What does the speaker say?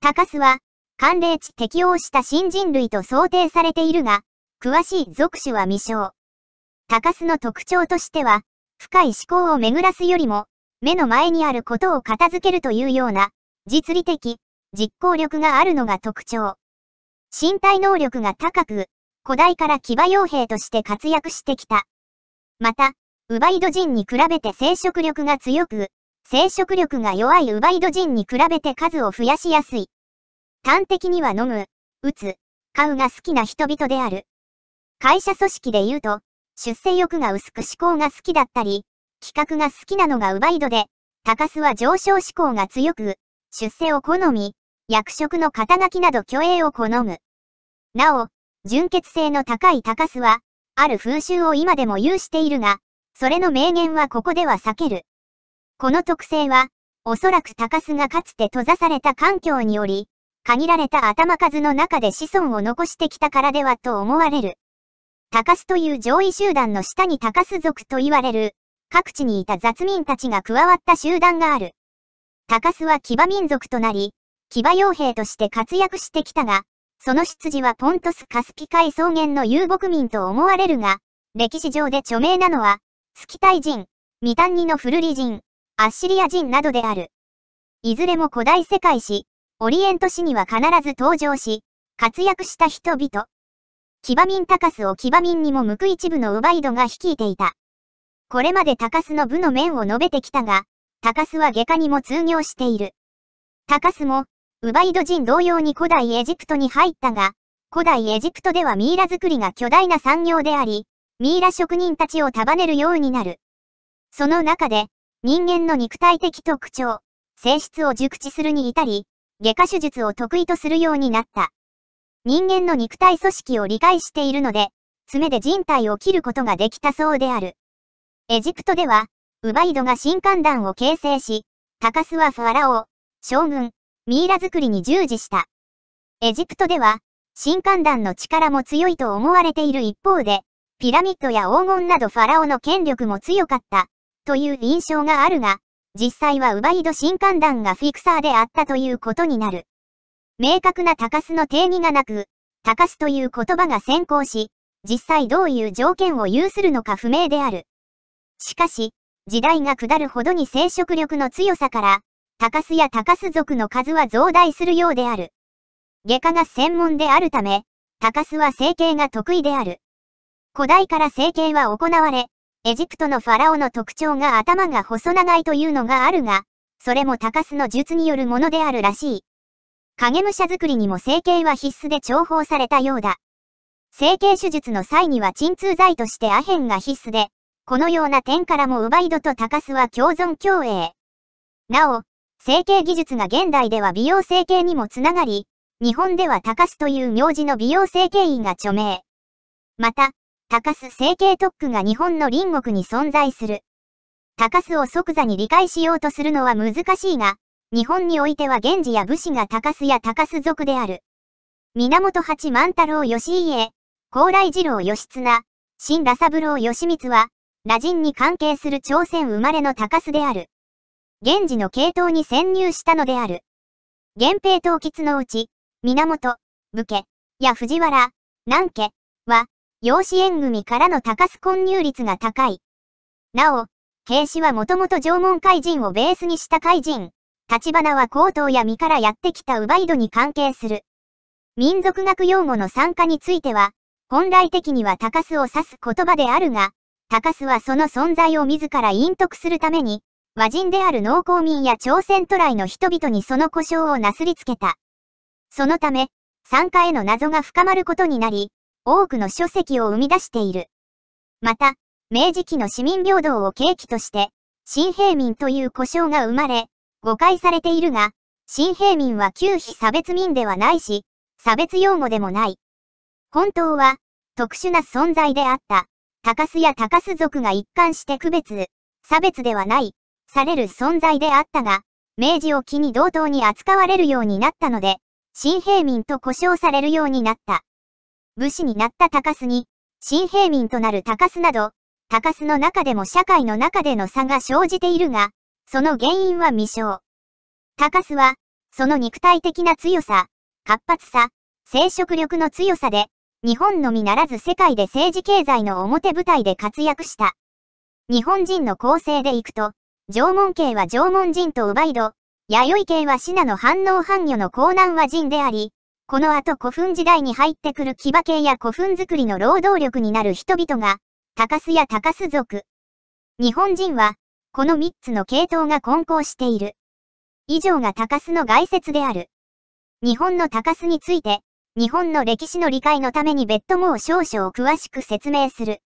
高須は、寒冷地適応した新人類と想定されているが、詳しい属種は未詳。高須の特徴としては、深い思考を巡らすよりも、目の前にあることを片付けるというような、実利的、実行力があるのが特徴。身体能力が高く、古代から騎馬傭兵として活躍してきた。また、ウバイド人に比べて生殖力が強く、生殖力が弱いウバイド人に比べて数を増やしやすい。端的には飲む、打つ、買うが好きな人々である。会社組織で言うと、出世欲が薄く思考が好きだったり、企画が好きなのがウバイドで、高須は上昇志向が強く、出世を好み、役職の肩書きなど虚栄を好む。なお、純血性の高い高須は、ある風習を今でも有しているが、それの名言はここでは避ける。この特性は、おそらく高須がかつて閉ざされた環境により、限られた頭数の中で子孫を残してきたからではと思われる。高須という上位集団の下に高須族と言われる、各地にいた雑民たちが加わった集団がある。高須は騎馬民族となり、騎馬傭兵として活躍してきたが、その出自はポントス・カスピ海草原の遊牧民と思われるが、歴史上で著名なのは、スキタイ人、ミタンニのフルリ人、アッシリア人などである。いずれも古代世界史、オリエント史には必ず登場し、活躍した人々。キバミン・タカスをキバミンにも向く一部のウバイドが率いていた。これまでタカスの部の面を述べてきたが、タカスは外科にも通業している。タカスも、ウバイド人同様に古代エジプトに入ったが、古代エジプトではミイラ作りが巨大な産業であり、ミイラ職人たちを束ねるようになる。その中で、人間の肉体的特徴、性質を熟知するに至り、外科手術を得意とするようになった。人間の肉体組織を理解しているので、爪で人体を切ることができたそうである。エジプトでは、ウバイドが新官団を形成し、タカスはファラオ、将軍、ミイラ作りに従事した。エジプトでは、新官団の力も強いと思われている一方で、ピラミッドや黄金などファラオの権力も強かった。という印象があるが、実際はウバイド新刊団がフィクサーであったということになる。明確な高須の定義がなく、高須という言葉が先行し、実際どういう条件を有するのか不明である。しかし、時代が下るほどに生殖力の強さから、高須や高須族の数は増大するようである。外科が専門であるため、高須は整形が得意である。古代から整形は行われ、エジプトのファラオの特徴が頭が細長いというのがあるが、それも高須の術によるものであるらしい。影武者作りにも整形は必須で重宝されたようだ。整形手術の際には鎮痛剤としてアヘンが必須で、このような点からもウバイドと高須は共存共栄。なお、整形技術が現代では美容整形にもつながり、日本では高須という名字の美容整形医が著名。また、高須成形特区が日本の隣国に存在する。高須を即座に理解しようとするのは難しいが、日本においては源氏や武士が高須や高須族である。源八万太郎義家、高麗二郎義綱、新羅三郎義光は、羅人に関係する朝鮮生まれの高須である。源氏の系統に潜入したのである。源平統吉のうち、源、武家、や藤原、南家は、養子縁組からの高須混入率が高い。なお、兵士はもともと縄文怪人をベースにした怪人、立花は高等や身からやってきた奪いイに関係する。民族学用語の参加については、本来的には高須を指す言葉であるが、高須はその存在を自ら隠匿するために、和人である農耕民や朝鮮渡来の人々にその故障をなすりつけた。そのため、参加への謎が深まることになり、多くの書籍を生み出している。また、明治期の市民平等を契機として、新平民という呼称が生まれ、誤解されているが、新平民は旧非差別民ではないし、差別用語でもない。本当は、特殊な存在であった、高須や高須族が一貫して区別、差別ではない、される存在であったが、明治を機に同等に扱われるようになったので、新平民と呼称されるようになった。武士になった高須に、新平民となる高須など、高須の中でも社会の中での差が生じているが、その原因は未詳。高須は、その肉体的な強さ、活発さ、生殖力の強さで、日本のみならず世界で政治経済の表舞台で活躍した。日本人の構成でいくと、縄文系は縄文人と奪いど弥生系はシナの反応反魚の江南は人であり、この後古墳時代に入ってくる騎馬系や古墳作りの労働力になる人々が、高須や高須族。日本人は、この3つの系統が混交している。以上が高須の概説である。日本の高須について、日本の歴史の理解のために別途もう少々詳しく説明する。